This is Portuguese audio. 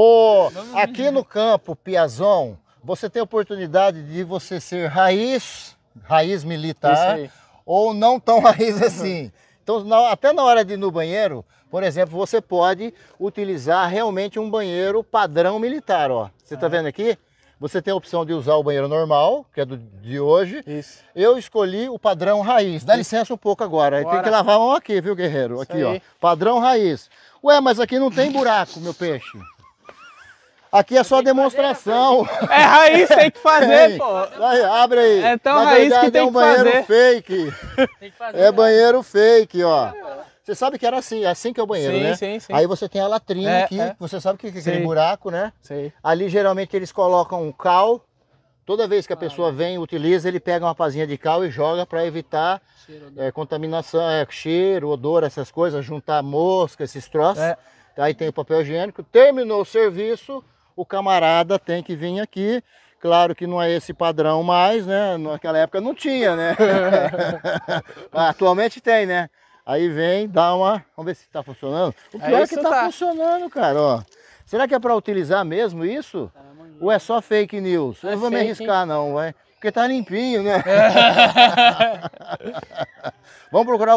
O, aqui no campo Piazão você tem a oportunidade de você ser raiz, raiz militar, ou não tão raiz assim. Então, na, até na hora de ir no banheiro, por exemplo, você pode utilizar realmente um banheiro padrão militar, ó. Você está ah. vendo aqui? Você tem a opção de usar o banheiro normal, que é do, de hoje. Isso. Eu escolhi o padrão raiz. Dá Isso. licença um pouco agora. Tem que lavar a mão aqui, viu, guerreiro? Isso aqui, aí. ó. Padrão raiz. Ué, mas aqui não tem buraco, meu peixe. Aqui é só demonstração. é raiz, tem que fazer, pô. Aí, abre aí. É Na raiz verdade, que tem é um que banheiro fazer. fake. Tem que fazer, é né? banheiro fake, ó. Você sabe que era assim, é assim que é o banheiro, sim, né? Sim, sim. Aí você tem a latrina é, aqui, é. você sabe que é aquele sim. buraco, né? Sim. Ali geralmente eles colocam um cal. Toda vez que a ah, pessoa é. vem utiliza, ele pega uma pazinha de cal e joga para evitar cheiro, é, contaminação, cheiro, odor, essas coisas, juntar mosca, esses troços. Aí tem o papel higiênico. Terminou o serviço, o camarada tem que vir aqui. Claro que não é esse padrão mais, né? Naquela época não tinha, né? Atualmente tem, né? Aí vem, dá uma. Vamos ver se tá funcionando. O é pior é, é que tá, tá, funcionando, cara, ó. Será que é para utilizar mesmo isso? Ah, Ou é só fake news? É Eu não vou me arriscar, não, vai. Porque tá limpinho, né? Vamos procurar o